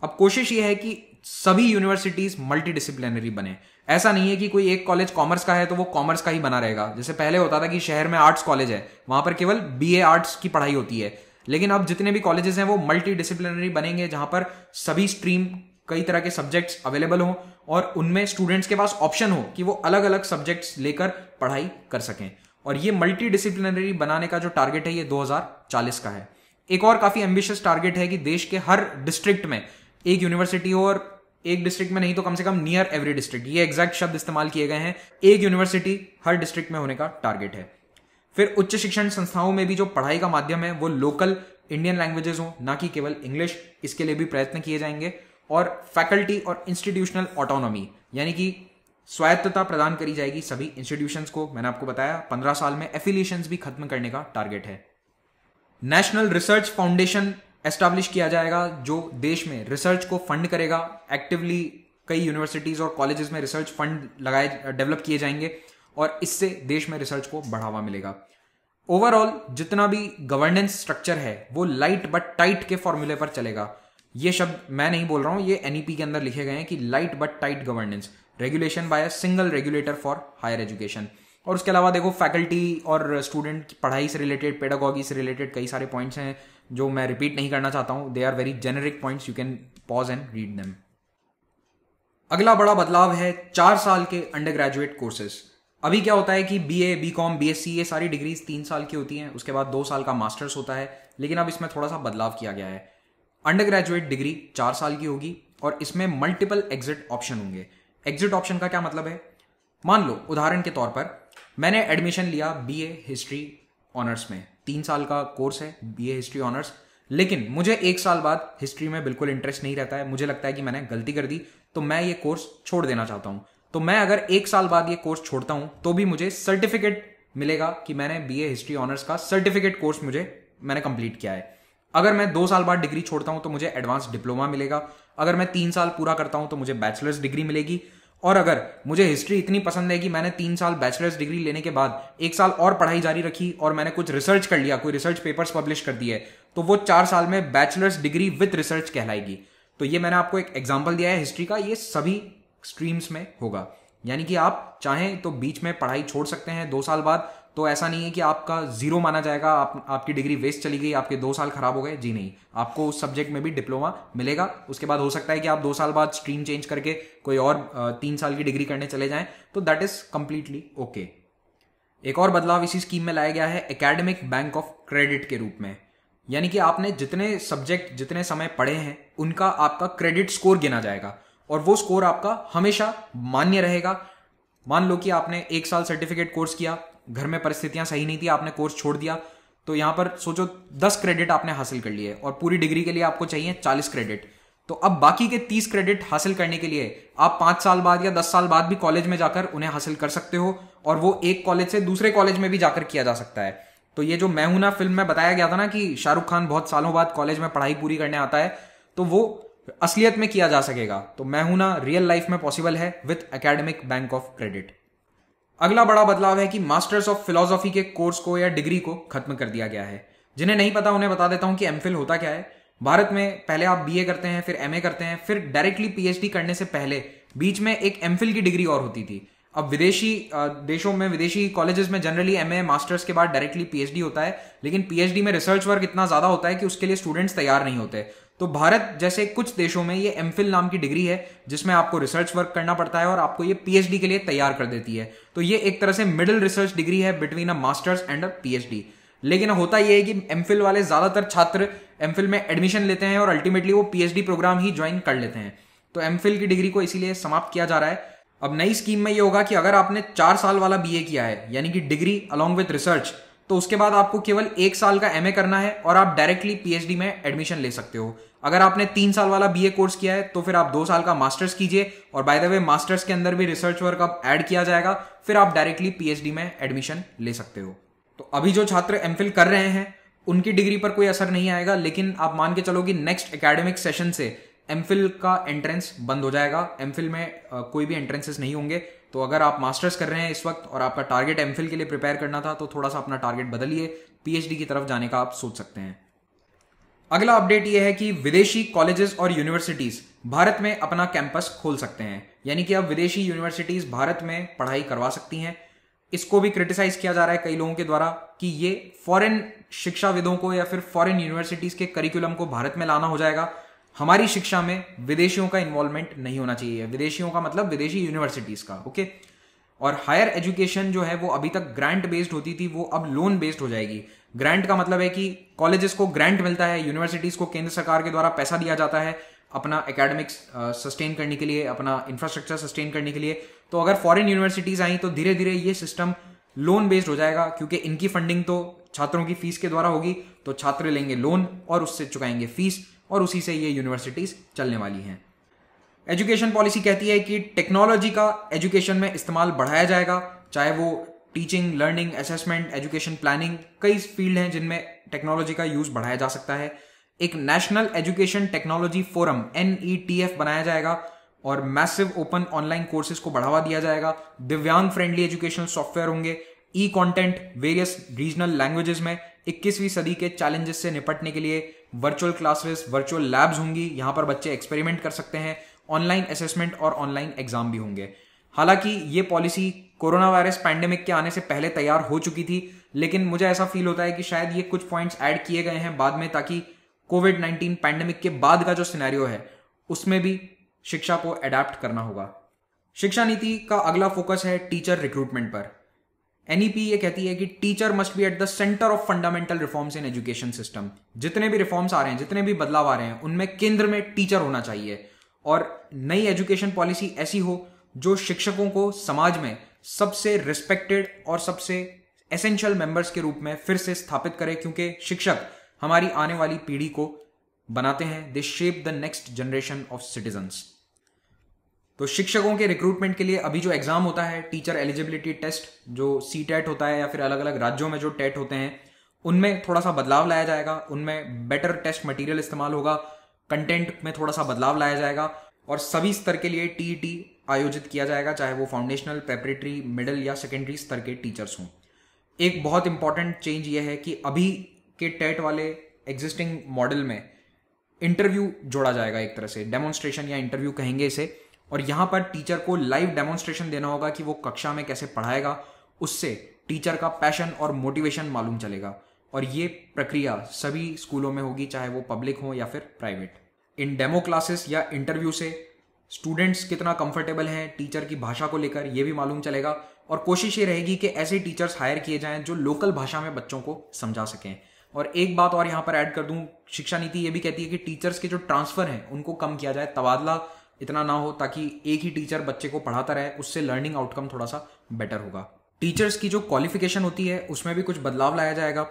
अब कोशिश यह है कि सभी यूनिवर्सिटीज मल्टी बने ऐसा नहीं है कि कोई एक कॉलेज कॉमर्स का है तो वो कॉमर्स का ही बना रहेगा जैसे पहले होता था कि शहर में आर्ट्स कॉलेज है वहां पर केवल बी आर्ट्स की पढ़ाई होती है लेकिन अब जितने भी कॉलेजेस हैं वो मल्टी बनेंगे जहां पर सभी स्ट्रीम कई तरह के सब्जेक्ट्स अवेलेबल हों और उनमें स्टूडेंट्स के पास ऑप्शन हो कि वो अलग अलग सब्जेक्ट्स लेकर पढ़ाई कर सकें और ये मल्टी बनाने का जो टारगेट है ये 2040 का है एक और काफी एम्बिशियस टारगेट है कि देश के हर डिस्ट्रिक्ट में एक यूनिवर्सिटी हो और एक डिस्ट्रिक्ट में नहीं तो कम से कम नियर एवरी डिस्ट्रिक्ट ये एग्जैक्ट शब्द इस्तेमाल किए गए हैं एक यूनिवर्सिटी हर डिस्ट्रिक्ट में होने का टारगेट है फिर उच्च शिक्षण संस्थाओं में भी जो पढ़ाई का माध्यम है वो लोकल इंडियन लैंग्वेजेस हो ना कि केवल इंग्लिश इसके लिए भी प्रयत्न किए जाएंगे और फैकल्टी और इंस्टीट्यूशनल ऑटोनॉमी यानी कि स्वायत्तता प्रदान करी जाएगी सभी इंस्टीट्यूशन को मैंने आपको बताया पंद्रह साल में एफिलियशन भी खत्म करने का टारगेट है नेशनल रिसर्च फाउंडेशन एस्टाब्लिश किया जाएगा जो देश में रिसर्च को फंड करेगा एक्टिवली कई यूनिवर्सिटीज़ और कॉलेजेस में रिसर्च फंड लगाए डेवलप किए जाएंगे और इससे देश में रिसर्च को बढ़ावा मिलेगा ओवरऑल जितना भी गवर्नेंस स्ट्रक्चर है वो लाइट बट टाइट के फॉर्मूले पर चलेगा ये शब्द मैं नहीं बोल रहा हूँ ये एनईपी e के अंदर लिखे गए हैं कि light but tight governance regulation by a single regulator for higher education और उसके अलावा देखो फैकल्टी और स्टूडेंट की पढ़ाई से रिलेटेड पेडागॉगी से रिलेटेड कई सारे पॉइंट्स हैं जो मैं रिपीट नहीं करना चाहता हूं they are very generic points you can pause and read them अगला बड़ा बदलाव है चार साल के अंडर ग्रेजुएट कोर्सेज अभी क्या होता है कि B A B com B S C ये सारी डिग्रीज तीन साल की होती हैं उसके बाद दो साल का मास्टर्स होता है लेकिन अब इसमें थोड़ा सा बदलाव किया गया है अंडर ग्रेजुएट डिग्री चार साल की होगी और इसमें मल्टीपल एग्जिट ऑप्शन होंगे एग्जिट ऑप्शन का क्या मतलब है मान लो उदाहरण के तौर पर मैंने एडमिशन लिया ए हिस्ट्री ऑनर्स में तीन साल का कोर्स है बी हिस्ट्री ऑनर्स लेकिन मुझे एक साल बाद हिस्ट्री में बिल्कुल इंटरेस्ट नहीं रहता है मुझे लगता है कि मैंने गलती कर दी तो मैं ये कोर्स छोड़ देना चाहता हूं तो मैं अगर एक साल बाद ये कोर्स छोड़ता हूं तो भी मुझे सर्टिफिकेट मिलेगा कि मैंने बी हिस्ट्री ऑनर्स का सर्टिफिकेट कोर्स मुझे मैंने कंप्लीट किया है अगर मैं दो साल बाद डिग्री छोड़ता हूं तो मुझे एडवांस डिप्लोमा मिलेगा अगर मैं तीन साल पूरा करता हूं तो मुझे बैचलर्स डिग्री मिलेगी और अगर मुझे हिस्ट्री इतनी पसंद है कि मैंने तीन साल बैचलर्स डिग्री लेने के बाद एक साल और पढ़ाई जारी रखी और मैंने कुछ रिसर्च कर लिया कोई रिसर्च पेपर्स पब्लिश कर दिए तो वो चार साल में बैचलर्स डिग्री विथ रिसर्च कहलाएगी तो ये मैंने आपको एक एग्जाम्पल दिया है हिस्ट्री का ये सभी स्ट्रीम्स में होगा यानी कि आप चाहें तो बीच में पढ़ाई छोड़ सकते हैं दो साल बाद तो ऐसा नहीं है कि आपका जीरो माना जाएगा आप आपकी डिग्री वेस्ट चली गई आपके दो साल खराब हो गए जी नहीं आपको उस सब्जेक्ट में भी डिप्लोमा मिलेगा उसके बाद हो सकता है कि आप दो साल बाद स्ट्रीम चेंज करके कोई और तीन साल की डिग्री करने चले जाएं तो दैट इज कंप्लीटली ओके एक और बदलाव इसी स्कीम में लाया गया है एकेडमिक बैंक ऑफ क्रेडिट के रूप में यानी कि आपने जितने सब्जेक्ट जितने समय पढ़े हैं उनका आपका क्रेडिट स्कोर गिना जाएगा और वो स्कोर आपका हमेशा मान्य रहेगा मान लो कि आपने एक साल सर्टिफिकेट कोर्स किया घर में परिस्थितियां सही नहीं थी आपने कोर्स छोड़ दिया तो यहां पर सोचो दस क्रेडिट आपने हासिल कर लिए और पूरी डिग्री के लिए आपको चाहिए चालीस क्रेडिट तो अब बाकी के तीस क्रेडिट हासिल करने के लिए आप पांच साल बाद या दस साल बाद भी कॉलेज में जाकर उन्हें हासिल कर सकते हो और वो एक कॉलेज से दूसरे कॉलेज में भी जाकर किया जा सकता है तो ये जो मैं हूं ना फिल्म में बताया गया था ना कि शाहरुख खान बहुत सालों बाद कॉलेज में पढ़ाई पूरी करने आता है तो वो असलियत में किया जा सकेगा तो मैं हूं ना रियल लाइफ में पॉसिबल है with academic bank of credit अगला बड़ा बदलाव है कि मास्टर्स ऑफ फिलोसॉफी के कोर्स को या डिग्री को खत्म कर दिया गया है जिन्हें नहीं पता उन्हें बता देता हूं कि एम होता क्या है भारत में पहले आप बी करते हैं फिर एम करते हैं फिर डायरेक्टली पीएचडी करने से पहले बीच में एक एम की डिग्री और होती थी अब विदेशी देशों में विदेशी कॉलेजेस में जनरली एम मास्टर्स के बाद डायरेक्टली पीएचडी होता है लेकिन पीएचडी में रिसर्च वर्क इतना ज्यादा होता है कि उसके लिए स्टूडेंट्स तैयार नहीं होते तो भारत जैसे कुछ देशों में ये एम नाम की डिग्री है जिसमें आपको रिसर्च वर्क करना पड़ता है और आपको ये पीएचडी के लिए तैयार कर देती है तो ये एक तरह से मिडिल रिसर्च डिग्री है between a masters and a PhD लेकिन होता यह है कि एम वाले ज्यादातर छात्र एम में एडमिशन लेते हैं और अल्टीमेटली वो पीएचडी प्रोग्राम ही ज्वाइन कर लेते हैं तो एम की डिग्री को इसीलिए समाप्त किया जा रहा है अब नई स्कीम में ये होगा कि अगर आपने चार साल वाला बी किया है यानी कि डिग्री अलॉन्ग विथ रिसर्च तो उसके बाद आपको केवल एक साल का एमए करना है और आप डायरेक्टली पीएचडी में एडमिशन ले सकते हो अगर आपने तीन साल वाला बीए कोर्स किया है तो फिर आप दो साल का मास्टर्स कीजिए और बाय द वे मास्टर्स के अंदर भी रिसर्च वर्क अब ऐड किया जाएगा फिर आप डायरेक्टली पीएचडी में एडमिशन ले सकते हो तो अभी जो छात्र एम कर रहे हैं उनकी डिग्री पर कोई असर नहीं आएगा लेकिन आप मान के चलो कि नेक्स्ट एकेडमिक सेशन से एम का एंट्रेंस बंद हो जाएगा एम में कोई भी एंट्रेंसेस नहीं होंगे तो अगर आप मास्टर्स कर रहे हैं इस वक्त और आपका टारगेट एम के लिए प्रिपेयर करना था तो थोड़ा सा अपना टारगेट बदलिए पीएचडी की तरफ जाने का आप सोच सकते हैं अगला अपडेट यह है कि विदेशी कॉलेजेस और यूनिवर्सिटीज भारत में अपना कैंपस खोल सकते हैं यानी कि अब विदेशी यूनिवर्सिटीज भारत में पढ़ाई करवा सकती हैं इसको भी क्रिटिसाइज किया जा रहा है कई लोगों के द्वारा कि ये फॉरेन शिक्षाविदों को या फिर फॉरेन यूनिवर्सिटीज के करिकुलम को भारत में लाना हो जाएगा हमारी शिक्षा में विदेशियों का इन्वॉल्वमेंट नहीं होना चाहिए विदेशियों का मतलब विदेशी यूनिवर्सिटीज का ओके और हायर एजुकेशन जो है वो अभी तक ग्रांट बेस्ड होती थी वो अब लोन बेस्ड हो जाएगी ग्रांट का मतलब है कि कॉलेजेस को ग्रांट मिलता है यूनिवर्सिटीज को केंद्र सरकार के द्वारा पैसा दिया जाता है अपना एकेडमिक्स सस्टेन uh, करने के लिए अपना इंफ्रास्ट्रक्चर सस्टेन करने के लिए तो अगर फॉरेन यूनिवर्सिटीज आई तो धीरे धीरे ये सिस्टम लोन बेस्ड हो जाएगा क्योंकि इनकी फंडिंग तो छात्रों की फीस के द्वारा होगी तो छात्र लेंगे लोन और उससे चुकाएंगे फीस और उसी से ये यूनिवर्सिटीज चलने वाली हैं एजुकेशन पॉलिसी कहती है कि टेक्नोलॉजी का एजुकेशन में इस्तेमाल बढ़ाया जाएगा चाहे वो teaching learning assessment education planning कई फील्ड हैं जिनमें टेक्नोलॉजी का यूज बढ़ाया जा सकता है एक National Education Technology Forum N बनाया जाएगा और मैसिव ओपन ऑनलाइन कोर्सेज को बढ़ावा दिया जाएगा दिव्यांग फ्रेंडली एजुकेशनल सॉफ्टवेयर होंगे E content various regional languages में 21वीं सदी के चैलेंजेस से निपटने के लिए वर्चुअल क्लासेस वर्चुअल लैब्स होंगी यहां पर बच्चे एक्सपेरिमेंट कर सकते हैं ऑनलाइन असेसमेंट और ऑनलाइन एग्जाम भी होंगे हालांकि ये पॉलिसी कोरोना वायरस पैंडेमिक के आने से पहले तैयार हो चुकी थी लेकिन मुझे ऐसा फील होता है कि शायद ये कुछ पॉइंट्स ऐड किए गए हैं बाद में ताकि कोविड नाइन्टीन पैंडेमिक के बाद का जो सिनेरियो है उसमें भी शिक्षा को अडेप्ट करना होगा शिक्षा नीति का अगला फोकस है टीचर रिक्रूटमेंट पर एनईपी e ये कहती है कि teacher must be at the centre of fundamental reforms in education system जितने भी रिफॉर्म्स आ रहे हैं जितने भी बदलाव आ रहे हैं उनमें केंद्र में टीचर होना चाहिए और नई एजुकेशन पॉलिसी ऐसी हो जो शिक्षकों को समाज में सबसे रिस्पेक्टेड और सबसे एसेंशियल मेंबर्स के रूप में फिर से स्थापित करें क्योंकि शिक्षक हमारी आने वाली पीढ़ी को बनाते हैं they shape the next generation of citizens तो शिक्षकों के रिक्रूटमेंट के लिए अभी जो एग्जाम होता है टीचर एलिजिबिलिटी टेस्ट जो सी टेट e होता है या फिर अलग अलग राज्यों में जो टेट e होते हैं उनमें थोड़ा सा बदलाव लाया जाएगा उनमें बेटर टेस्ट मटेरियल इस्तेमाल होगा कंटेंट में थोड़ा सा बदलाव लाया जाएगा और सभी स्तर के लिए टी आयोजित किया जाएगा चाहे वो फाउंडेशनल प्रेपरेटरी मिडिल या सेकेंडरी स्तर के टीचर्स हों एक बहुत इंपॉर्टेंट चेंज ये है कि अभी के टेट वाले एग्जिस्टिंग मॉडल में इंटरव्यू जोड़ा जाएगा एक तरह से डेमोन्स्ट्रेशन या इंटरव्यू कहेंगे इसे और यहाँ पर टीचर को लाइव डेमोन्स्ट्रेशन देना होगा कि वो कक्षा में कैसे पढ़ाएगा उससे टीचर का पैशन और मोटिवेशन मालूम चलेगा और ये प्रक्रिया सभी स्कूलों में होगी चाहे वो पब्लिक हो या फिर प्राइवेट इन डेमो क्लासेस या इंटरव्यू से स्टूडेंट्स कितना कंफर्टेबल हैं टीचर की भाषा को लेकर यह भी मालूम चलेगा और कोशिश ये रहेगी कि ऐसे टीचर्स हायर किए जाएं जो लोकल भाषा में बच्चों को समझा सकें और एक बात और यहाँ पर ऐड कर दूं शिक्षा नीति ये भी कहती है कि टीचर्स के जो ट्रांसफर हैं उनको कम किया जाए तबादला इतना ना हो ताकि एक ही टीचर बच्चे को पढ़ाता रहे उससे लर्निंग आउटकम थोड़ा सा बेटर होगा टीचर्स की जो क्वालिफिकेशन होती है उसमें भी कुछ बदलाव लाया जाएगा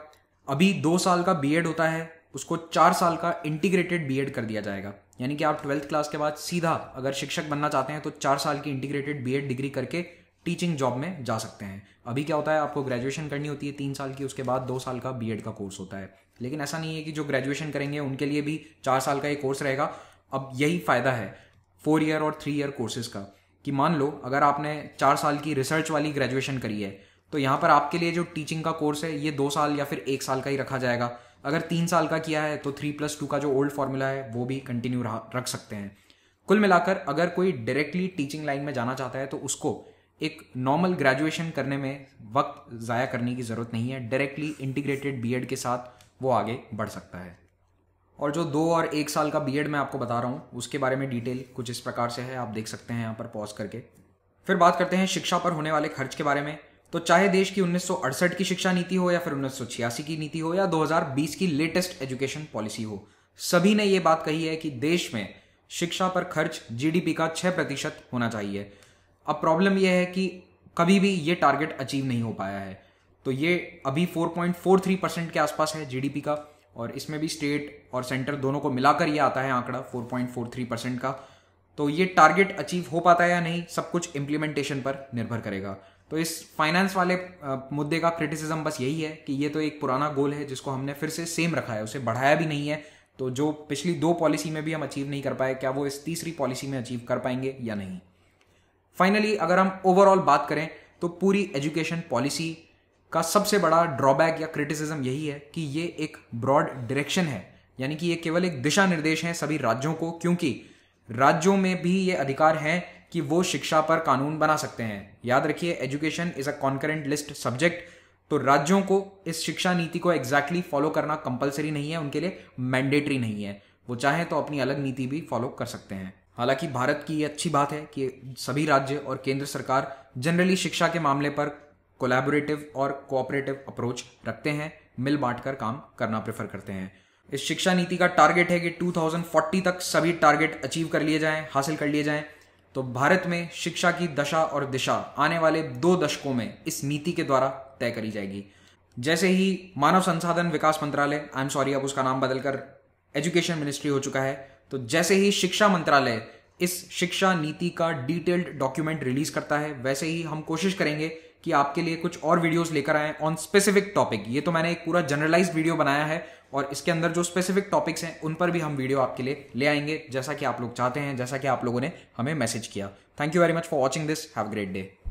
अभी दो साल का बीएड होता है उसको चार साल का इंटीग्रेटेड बीएड कर दिया जाएगा यानी कि आप ट्वेल्थ क्लास के बाद सीधा अगर शिक्षक बनना चाहते हैं तो चार साल की इंटीग्रेटेड बी डिग्री करके टीचिंग जॉब में जा सकते हैं अभी क्या होता है आपको ग्रेजुएशन करनी होती है तीन साल की उसके बाद दो साल का बी का कोर्स होता है लेकिन ऐसा नहीं है कि जो ग्रेजुएशन करेंगे उनके लिए भी चार साल का ये कोर्स रहेगा अब यही फ़ायदा है फोर ईयर और थ्री ईयर कोर्सेज का कि मान लो अगर आपने चार साल की रिसर्च वाली ग्रेजुएशन करी है तो यहाँ पर आपके लिए जो टीचिंग का कोर्स है ये दो साल या फिर एक साल का ही रखा जाएगा अगर तीन साल का किया है तो थ्री प्लस टू का जो ओल्ड फॉर्मूला है वो भी कंटिन्यू रख सकते हैं कुल मिलाकर अगर कोई डायरेक्टली टीचिंग लाइन में जाना चाहता है तो उसको एक नॉर्मल ग्रेजुएशन करने में वक्त ज़ाया करने की ज़रूरत नहीं है डायरेक्टली इंटीग्रेटेड बी के साथ वो आगे बढ़ सकता है और जो दो और एक साल का बी मैं आपको बता रहा हूँ उसके बारे में डिटेल कुछ इस प्रकार से है आप देख सकते हैं यहाँ पर पॉज करके फिर बात करते हैं शिक्षा पर होने वाले खर्च के बारे में तो चाहे देश की उन्नीस की शिक्षा नीति हो या फिर उन्नीस की नीति हो या 2020 की लेटेस्ट एजुकेशन पॉलिसी हो सभी ने यह बात कही है कि देश में शिक्षा पर खर्च जीडीपी का 6 प्रतिशत होना चाहिए अब प्रॉब्लम यह है कि कभी भी ये टारगेट अचीव नहीं हो पाया है तो ये अभी 4.43 परसेंट के आसपास है जीडीपी का और इसमें भी स्टेट और सेंटर दोनों को मिलाकर ये आता है आंकड़ा 4.43 परसेंट का तो ये टारगेट अचीव हो पाता है या नहीं सब कुछ इम्प्लीमेंटेशन पर निर्भर करेगा तो इस फाइनेंस वाले मुद्दे का क्रिटिसिज्म बस यही है कि ये तो एक पुराना गोल है जिसको हमने फिर से सेम रखा है उसे बढ़ाया भी नहीं है तो जो पिछली दो पॉलिसी में भी हम अचीव नहीं कर पाए क्या वो इस तीसरी पॉलिसी में अचीव कर पाएंगे या नहीं फाइनली अगर हम ओवरऑल बात करें तो पूरी एजुकेशन पॉलिसी का सबसे बड़ा ड्रॉबैक या क्रिटिसिज्म यही है कि ये एक ब्रॉड डायरेक्शन है यानी कि ये केवल एक दिशा निर्देश है सभी राज्यों को क्योंकि राज्यों में भी ये अधिकार हैं कि वो शिक्षा पर कानून बना सकते हैं याद रखिए education is a concurrent list subject तो राज्यों को इस शिक्षा नीति को एग्जैक्टली exactly फॉलो करना कंपलसरी नहीं है उनके लिए मैंडेटरी नहीं है वो चाहे तो अपनी अलग नीति भी फॉलो कर सकते हैं हालांकि भारत की ये अच्छी बात है कि सभी राज्य और केंद्र सरकार जनरली शिक्षा के मामले पर कोलैबोरेटिव और कोऑपरेटिव अप्रोच रखते हैं मिल बांट कर काम करना प्रेफर करते हैं इस शिक्षा नीति का टारगेट है कि 2040 तक सभी टारगेट अचीव कर लिए जाएं हासिल कर लिए जाएं तो भारत में शिक्षा की दशा और दिशा आने वाले दो दशकों में इस नीति के द्वारा तय करी जाएगी जैसे ही मानव संसाधन विकास मंत्रालय आई एम सॉरी अब उसका नाम बदलकर एजुकेशन मिनिस्ट्री हो चुका है तो जैसे ही शिक्षा मंत्रालय इस शिक्षा नीति का डिटेल्ड डॉक्यूमेंट रिलीज करता है वैसे ही हम कोशिश करेंगे कि आपके लिए कुछ और वीडियोस लेकर आए ऑन स्पेसिफिक टॉपिक ये तो मैंने एक पूरा जनरलाइज वीडियो बनाया है और इसके अंदर जो स्पेसिफिक टॉपिक्स हैं उन पर भी हम वीडियो आपके लिए ले आएंगे जैसा कि आप लोग चाहते हैं जैसा कि आप लोगों ने हमें मैसेज किया thank you very much for watching this have great day